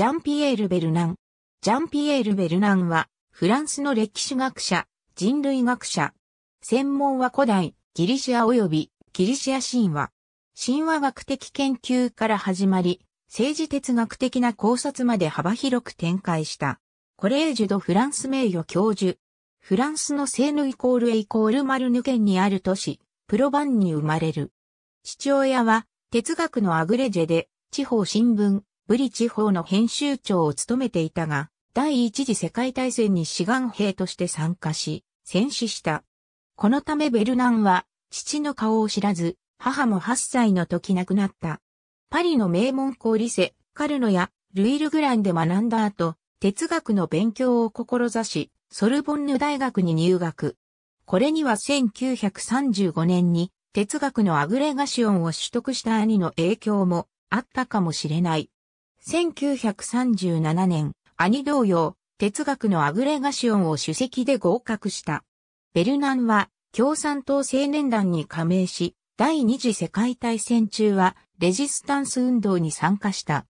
ジャンピエール・ベルナン。ジャンピエール・ベルナンは、フランスの歴史学者、人類学者。専門は古代、ギリシア及び、ギリシア神話。神話学的研究から始まり、政治哲学的な考察まで幅広く展開した。コレージュ・ド・フランス名誉教授。フランスのセーヌイコールエイコールマルヌ県にある都市、プロバンに生まれる。父親は哲学のアグレジェで地方新聞、ブリ地方の編集長を務めていたが、第一次世界大戦に志願兵として参加し、戦死した。このためベルナンは、父の顔を知らず、母も8歳の時亡くなった。パリの名門校リセ、カルノやルイルグランで学んだ後、哲学の勉強を志し、ソルボンヌ大学に入学。これには1935年に哲学のアグレガシオンを取得した兄の影響もあったかもしれない。1937年、兄同様、哲学のアグレガシオンを主席で合格した。ベルナンは、共産党青年団に加盟し、第二次世界大戦中は、レジスタンス運動に参加した。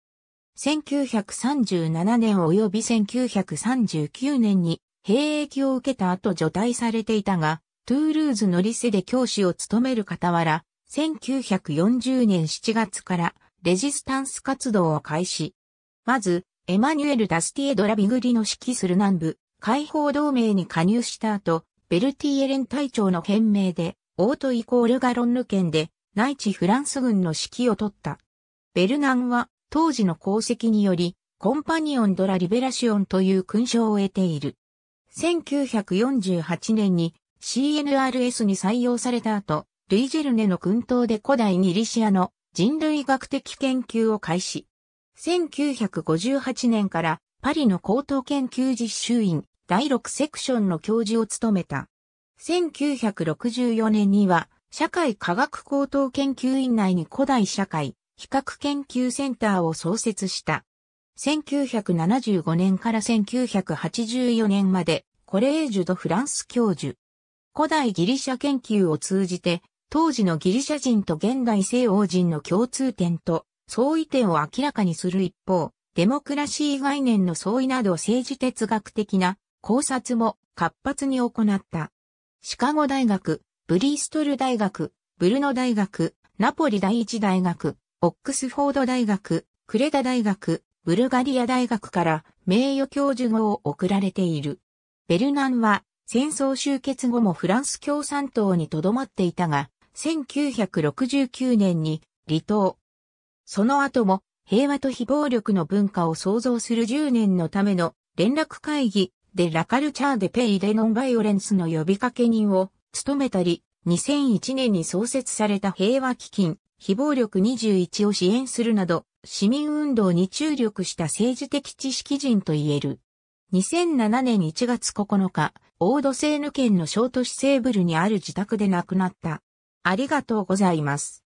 1937年及び1939年に兵役を受けた後除隊されていたが、トゥールーズのリセで教師を務める傍ら、1940年7月からレジスタンス活動を開始。まず、エマニュエル・ダスティエドラ・ビグリの指揮する南部、解放同盟に加入した後、ベルティエレン隊長の編名で、オートイコールガロンヌ県で、内地フランス軍の指揮を取った。ベルナンは、当時の功績により、コンパニオン・ドラ・リベラシオンという勲章を得ている。1948年に CNRS に採用された後、ルイジェルネの軍刀で古代ギリシアの人類学的研究を開始。1958年からパリの高等研究実習院第6セクションの教授を務めた。1964年には社会科学高等研究院内に古代社会比較研究センターを創設した。1975年から1984年までコレージュド・フランス教授。古代ギリシャ研究を通じて当時のギリシャ人と現代西欧人の共通点と相違点を明らかにする一方、デモクラシー概念の相違など政治哲学的な考察も活発に行った。シカゴ大学、ブリーストル大学、ブルノ大学、ナポリ第一大学、オックスフォード大学、クレダ大学、ブルガリア大学から名誉教授号を贈られている。ベルナンは戦争終結後もフランス共産党に留まっていたが、1969年に離党。その後も平和と非暴力の文化を創造する10年のための連絡会議でラカルチャーデペイデノンバイオレンスの呼びかけ人を務めたり、2001年に創設された平和基金、非暴力21を支援するなど、市民運動に注力した政治的知識人と言える。2007年1月9日、オードセーヌ県の小都市セーブルにある自宅で亡くなった。ありがとうございます。